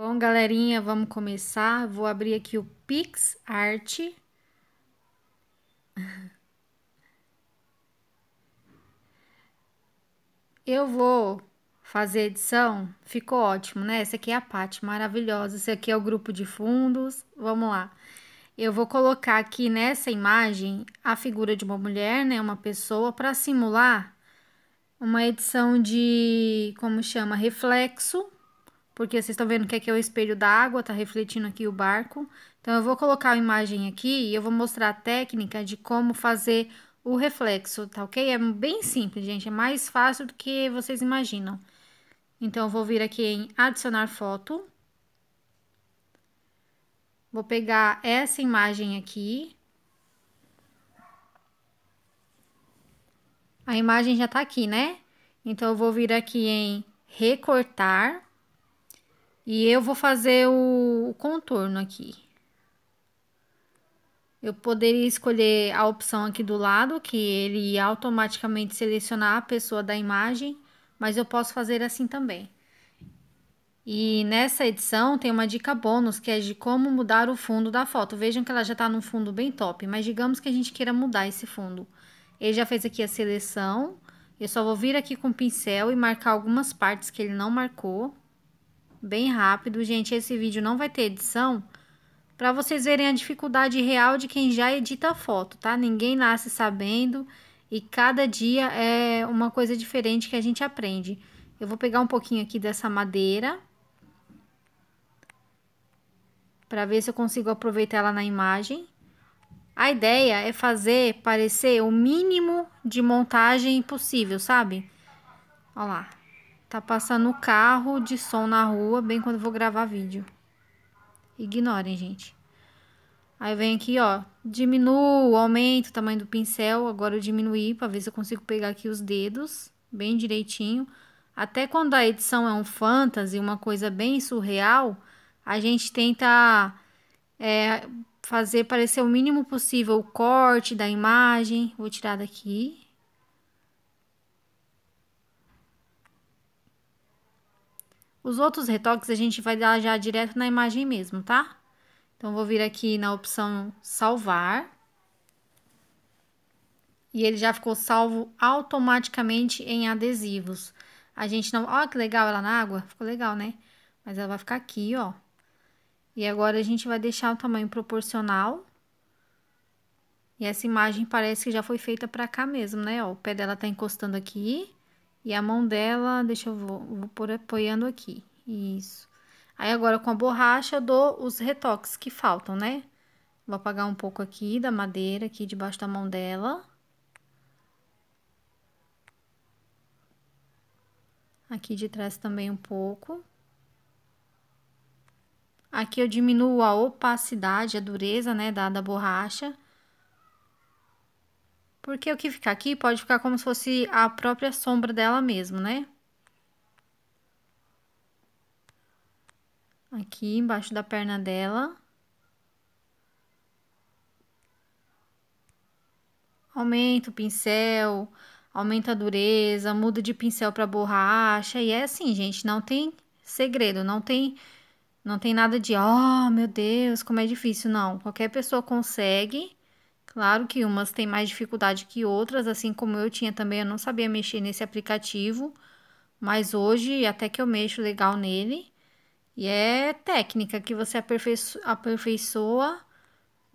Bom, galerinha, vamos começar. Vou abrir aqui o PixArt. Eu vou fazer edição. Ficou ótimo, né? Essa aqui é a parte maravilhosa. Esse aqui é o grupo de fundos. Vamos lá. Eu vou colocar aqui nessa imagem a figura de uma mulher, né? Uma pessoa para simular uma edição de como chama reflexo porque vocês estão vendo que aqui é o espelho da água, tá refletindo aqui o barco. Então, eu vou colocar a imagem aqui e eu vou mostrar a técnica de como fazer o reflexo, tá ok? É bem simples, gente, é mais fácil do que vocês imaginam. Então, eu vou vir aqui em adicionar foto. Vou pegar essa imagem aqui. A imagem já tá aqui, né? Então, eu vou vir aqui em recortar e eu vou fazer o contorno aqui. Eu poderia escolher a opção aqui do lado, que ele ia automaticamente selecionar a pessoa da imagem, mas eu posso fazer assim também. E nessa edição tem uma dica bônus que é de como mudar o fundo da foto. Vejam que ela já está num fundo bem top, mas digamos que a gente queira mudar esse fundo. Ele já fez aqui a seleção. Eu só vou vir aqui com o pincel e marcar algumas partes que ele não marcou bem rápido. Gente, esse vídeo não vai ter edição para vocês verem a dificuldade real de quem já edita foto, tá? Ninguém nasce sabendo e cada dia é uma coisa diferente que a gente aprende. Eu vou pegar um pouquinho aqui dessa madeira para ver se eu consigo aproveitar ela na imagem. A ideia é fazer parecer o mínimo de montagem possível, sabe? Olha lá. Tá passando carro de som na rua, bem quando eu vou gravar vídeo. Ignorem, gente. Aí vem aqui, ó, diminuo, aumento o tamanho do pincel. Agora eu diminuí para ver se eu consigo pegar aqui os dedos bem direitinho. Até quando a edição é um fantasy, uma coisa bem surreal, a gente tenta é, fazer parecer o mínimo possível o corte da imagem. Vou tirar daqui. Os outros retoques a gente vai dar já direto na imagem mesmo, tá? Então, vou vir aqui na opção salvar. E ele já ficou salvo automaticamente em adesivos. A gente não... Olha que legal ela na água. Ficou legal, né? Mas ela vai ficar aqui, ó. E agora a gente vai deixar o tamanho proporcional. E essa imagem parece que já foi feita pra cá mesmo, né? Ó, o pé dela tá encostando aqui. E a mão dela, deixa eu vou, vou por apoiando aqui. Isso. Aí agora com a borracha eu dou os retoques que faltam, né? Vou apagar um pouco aqui da madeira aqui debaixo da mão dela. Aqui de trás também um pouco. Aqui eu diminuo a opacidade, a dureza, né, da, da borracha porque o que ficar aqui pode ficar como se fosse a própria sombra dela mesmo, né? Aqui embaixo da perna dela. Aumenta o pincel, aumenta a dureza, muda de pincel para borracha. E é assim, gente, não tem segredo, não tem não tem nada de, oh, meu Deus, como é difícil, não. Qualquer pessoa consegue Claro que umas têm mais dificuldade que outras, assim como eu tinha também, eu não sabia mexer nesse aplicativo, mas hoje até que eu mexo legal nele. E é técnica que você aperfeiço aperfeiçoa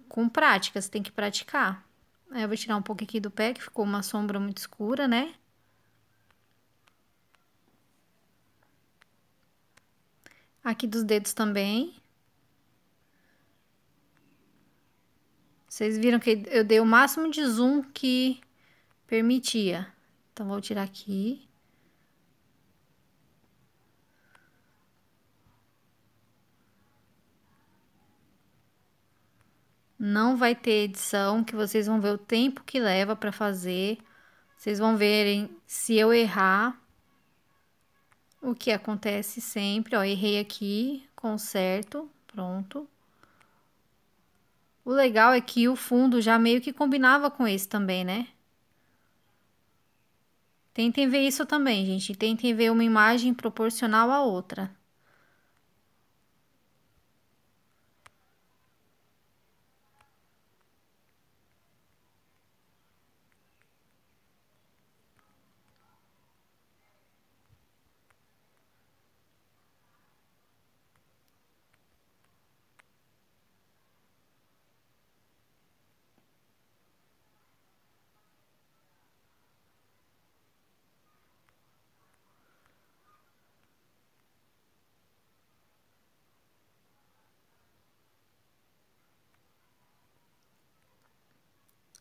com prática, você tem que praticar. Aí eu vou tirar um pouco aqui do pé, que ficou uma sombra muito escura, né? Aqui dos dedos também. Vocês viram que eu dei o máximo de zoom que permitia. Então, vou tirar aqui. Não vai ter edição, que vocês vão ver o tempo que leva para fazer. Vocês vão verem se eu errar, o que acontece sempre. Ó, errei aqui, conserto, pronto. O legal é que o fundo já meio que combinava com esse também, né? Tentem ver isso também, gente. Tentem ver uma imagem proporcional à outra.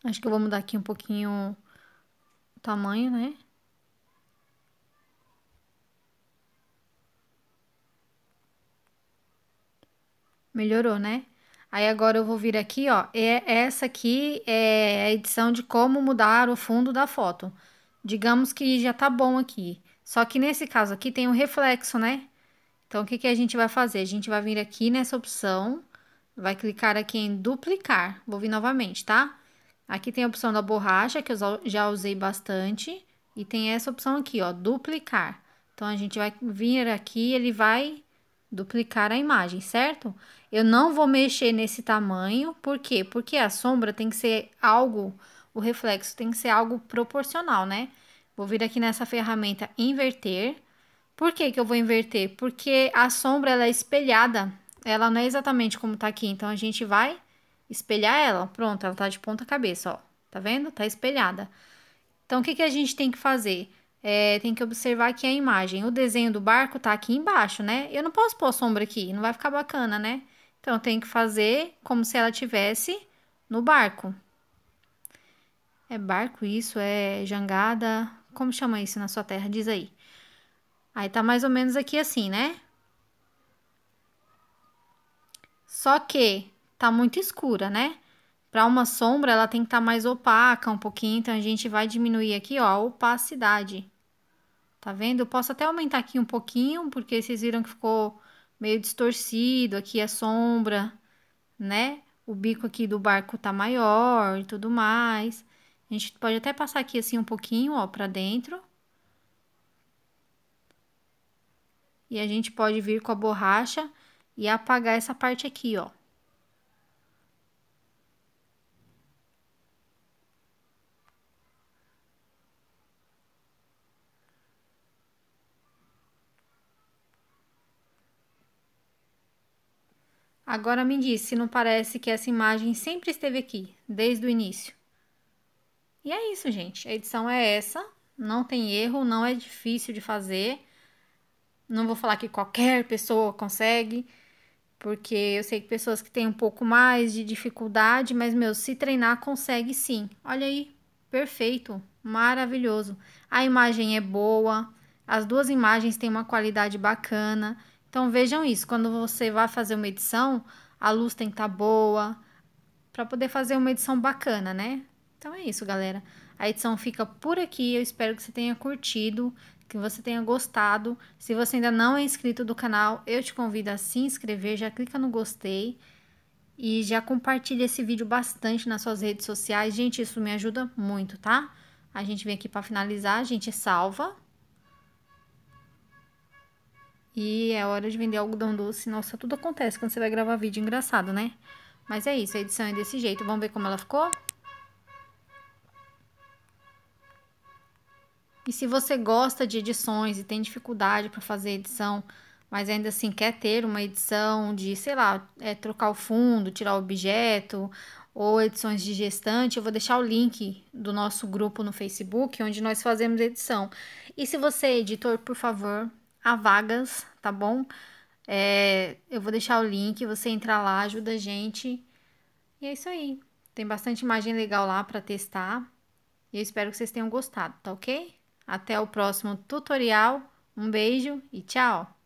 Acho que eu vou mudar aqui um pouquinho o tamanho, né? Melhorou, né? Aí agora eu vou vir aqui, ó. E é, essa aqui é a edição de como mudar o fundo da foto. Digamos que já tá bom aqui. Só que nesse caso aqui tem um reflexo, né? Então, o que, que a gente vai fazer? A gente vai vir aqui nessa opção, vai clicar aqui em duplicar. Vou vir novamente, tá? Aqui tem a opção da borracha, que eu já usei bastante. E tem essa opção aqui, ó, duplicar. Então, a gente vai vir aqui, ele vai duplicar a imagem, certo? Eu não vou mexer nesse tamanho, por quê? Porque a sombra tem que ser algo, o reflexo tem que ser algo proporcional, né? Vou vir aqui nessa ferramenta inverter. Por que que eu vou inverter? Porque a sombra, ela é espelhada, ela não é exatamente como tá aqui, então a gente vai espelhar ela, pronto, ela tá de ponta cabeça, ó. Tá vendo? Tá espelhada. Então, o que, que a gente tem que fazer? É, tem que observar aqui a imagem. O desenho do barco tá aqui embaixo, né? Eu não posso pôr sombra aqui, não vai ficar bacana, né? Então, eu tenho que fazer como se ela tivesse no barco. É barco isso? É jangada? Como chama isso na sua terra? Diz aí. Aí tá mais ou menos aqui assim, né? Só que tá muito escura, né? Para uma sombra, ela tem que estar tá mais opaca um pouquinho, então a gente vai diminuir aqui, ó, a opacidade. Tá vendo? Eu posso até aumentar aqui um pouquinho, porque vocês viram que ficou meio distorcido aqui a sombra, né? O bico aqui do barco tá maior e tudo mais. A gente pode até passar aqui assim um pouquinho, ó, para dentro. E a gente pode vir com a borracha e apagar essa parte aqui, ó. Agora me diz se não parece que essa imagem sempre esteve aqui, desde o início. E é isso, gente. A edição é essa. Não tem erro, não é difícil de fazer. Não vou falar que qualquer pessoa consegue, porque eu sei que pessoas que têm um pouco mais de dificuldade, mas, meu, se treinar, consegue sim. Olha aí, perfeito, maravilhoso. A imagem é boa, as duas imagens têm uma qualidade bacana. Então vejam isso, quando você vai fazer uma edição, a luz tem que estar tá boa para poder fazer uma edição bacana, né? Então é isso, galera. A edição fica por aqui. Eu espero que você tenha curtido, que você tenha gostado. Se você ainda não é inscrito do canal, eu te convido a se inscrever, já clica no gostei e já compartilha esse vídeo bastante nas suas redes sociais. Gente, isso me ajuda muito, tá? A gente vem aqui para finalizar, a gente é salva e é hora de vender algodão doce. Nossa, tudo acontece quando você vai gravar vídeo, engraçado, né? Mas é isso, a edição é desse jeito. Vamos ver como ela ficou? E se você gosta de edições e tem dificuldade para fazer edição, mas ainda assim quer ter uma edição de, sei lá, é, trocar o fundo, tirar o objeto ou edições de gestante, eu vou deixar o link do nosso grupo no Facebook, onde nós fazemos edição. E se você é editor, por favor, a vagas, tá bom? É, eu vou deixar o link, você entra lá, ajuda a gente. E é isso aí. Tem bastante imagem legal lá para testar. E eu espero que vocês tenham gostado, tá ok? Até o próximo tutorial. Um beijo e tchau!